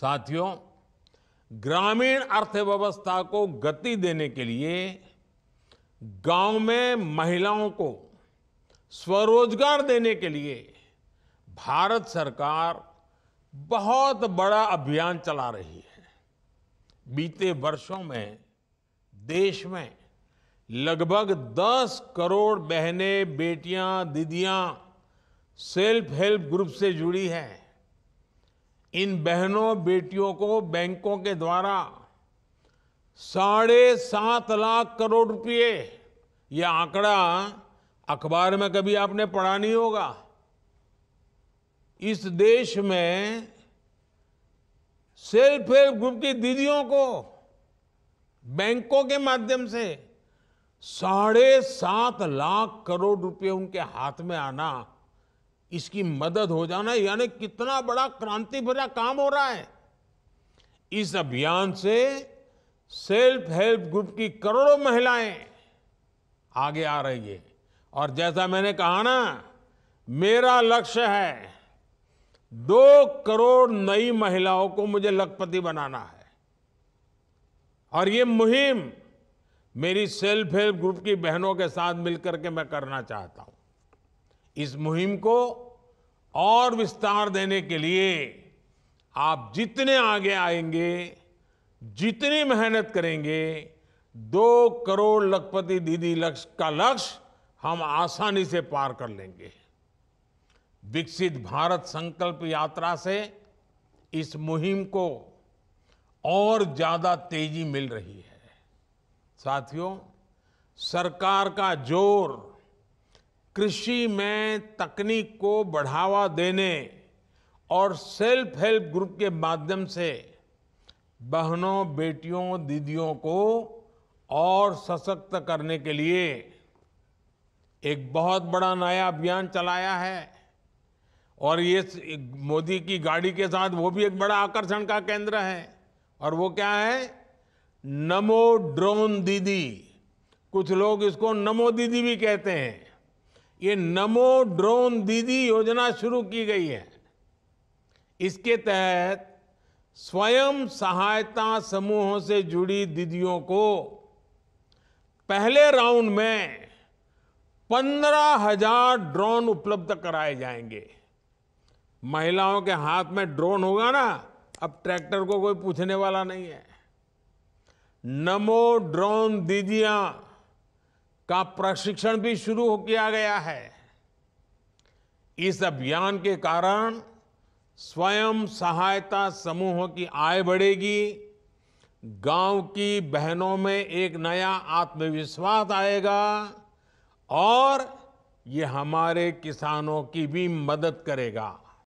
साथियों ग्रामीण अर्थव्यवस्था को गति देने के लिए गांव में महिलाओं को स्वरोजगार देने के लिए भारत सरकार बहुत बड़ा अभियान चला रही है बीते वर्षों में देश में लगभग 10 करोड़ बहनें बेटियां दीदियां सेल्फ हेल्प ग्रुप से जुड़ी हैं इन बहनों बेटियों को बैंकों के द्वारा साढ़े सात लाख करोड़ रुपए ये आंकड़ा अखबार में कभी आपने पढ़ा नहीं होगा इस देश में सेल्फ हेल्प ग्रुप की दीदियों को बैंकों के माध्यम से साढ़े सात लाख करोड़ रुपए उनके हाथ में आना इसकी मदद हो जाना यानी कितना बड़ा क्रांति भरा काम हो रहा है इस अभियान से सेल्फ हेल्प ग्रुप की करोड़ों महिलाएं आगे आ रही है और जैसा मैंने कहा ना मेरा लक्ष्य है दो करोड़ नई महिलाओं को मुझे लखपति बनाना है और ये मुहिम मेरी सेल्फ हेल्प ग्रुप की बहनों के साथ मिलकर के मैं करना चाहता हूं इस मुहिम को और विस्तार देने के लिए आप जितने आगे आएंगे जितनी मेहनत करेंगे दो करोड़ लखपति दीदी लक्ष्य का लक्ष्य हम आसानी से पार कर लेंगे विकसित भारत संकल्प यात्रा से इस मुहिम को और ज़्यादा तेजी मिल रही है साथियों सरकार का जोर कृषि में तकनीक को बढ़ावा देने और सेल्फ हेल्प ग्रुप के माध्यम से बहनों बेटियों दीदियों को और सशक्त करने के लिए एक बहुत बड़ा नया अभियान चलाया है और ये मोदी की गाड़ी के साथ वो भी एक बड़ा आकर्षण का केंद्र है और वो क्या है नमो ड्रोन दीदी कुछ लोग इसको नमो दीदी भी कहते हैं ये नमो ड्रोन दीदी योजना शुरू की गई है इसके तहत स्वयं सहायता समूहों से जुड़ी दीदियों को पहले राउंड में पंद्रह हजार ड्रोन उपलब्ध कराए जाएंगे महिलाओं के हाथ में ड्रोन होगा ना अब ट्रैक्टर को कोई पूछने वाला नहीं है नमो ड्रोन दीदियां का प्रशिक्षण भी शुरू किया गया है इस अभियान के कारण स्वयं सहायता समूहों की आय बढ़ेगी गांव की बहनों में एक नया आत्मविश्वास आएगा और ये हमारे किसानों की भी मदद करेगा